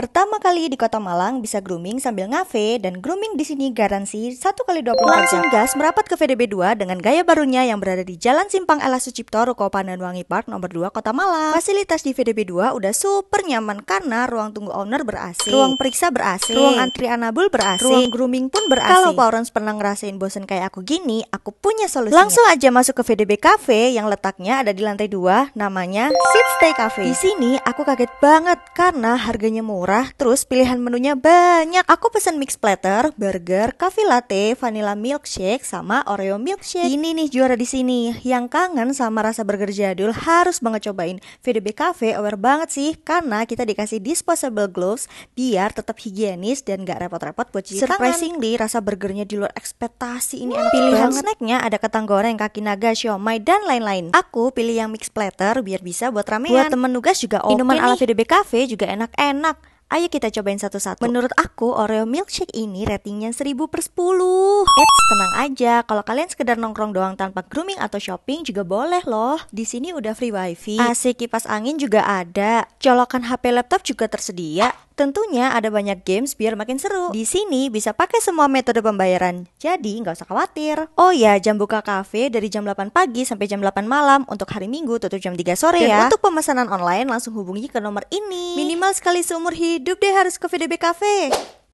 Pertama kali di Kota Malang bisa grooming sambil ngafe dan grooming di sini garansi 1 kali 24 jam. Langsung gas merapat ke VDB 2 dengan gaya barunya yang berada di Jalan Simpang Ala Sucipto, Ruko Pandanwangi Park nomor 2 Kota Malang. Fasilitas di VDB 2 udah super nyaman karena ruang tunggu owner ber-AC, ruang periksa ber-AC, ruang antri anabul ber-AC, ruang grooming pun ber-AC. Kalau Pak pernah ngerasain bosen kayak aku gini, aku punya solusinya. Langsung aja masuk ke VDB Cafe yang letaknya ada di lantai 2, namanya Sit Stay Cafe. Di sini aku kaget banget karena harganya murah murah, terus pilihan menunya banyak. Aku pesen mix platter, burger, coffee latte, vanilla milkshake, sama Oreo milkshake. Ini nih juara di sini. Yang kangen sama rasa burger jadul harus banget cobain. VDB Cafe aware banget sih, karena kita dikasih disposable gloves biar tetap higienis dan gak repot-repot buat cuci Surprisingly, rasa burgernya di luar ekspektasi ini. enak Pilihan banget. snacknya ada ketang goreng, kaki naga, siomay, dan lain-lain. Aku pilih yang mix platter biar bisa buat ramean. Buat temen nugas juga oke. Okay Minuman ala VDB Cafe juga enak-enak. Ayo kita cobain satu-satu. Menurut aku, Oreo milkshake ini ratingnya 1000 per 10. Eits, tenang aja. Kalau kalian sekedar nongkrong doang tanpa grooming atau shopping juga boleh loh. Di sini udah free wifi. AC kipas angin juga ada. Colokan HP laptop juga tersedia. Tentunya ada banyak games biar makin seru. Di sini bisa pakai semua metode pembayaran, jadi nggak usah khawatir. Oh ya, jam buka kafe dari jam 8 pagi sampai jam 8 malam untuk hari Minggu tutup jam 3 sore Dan ya. untuk pemesanan online langsung hubungi ke nomor ini. Minimal sekali seumur hidup deh harus ke VDB Cafe.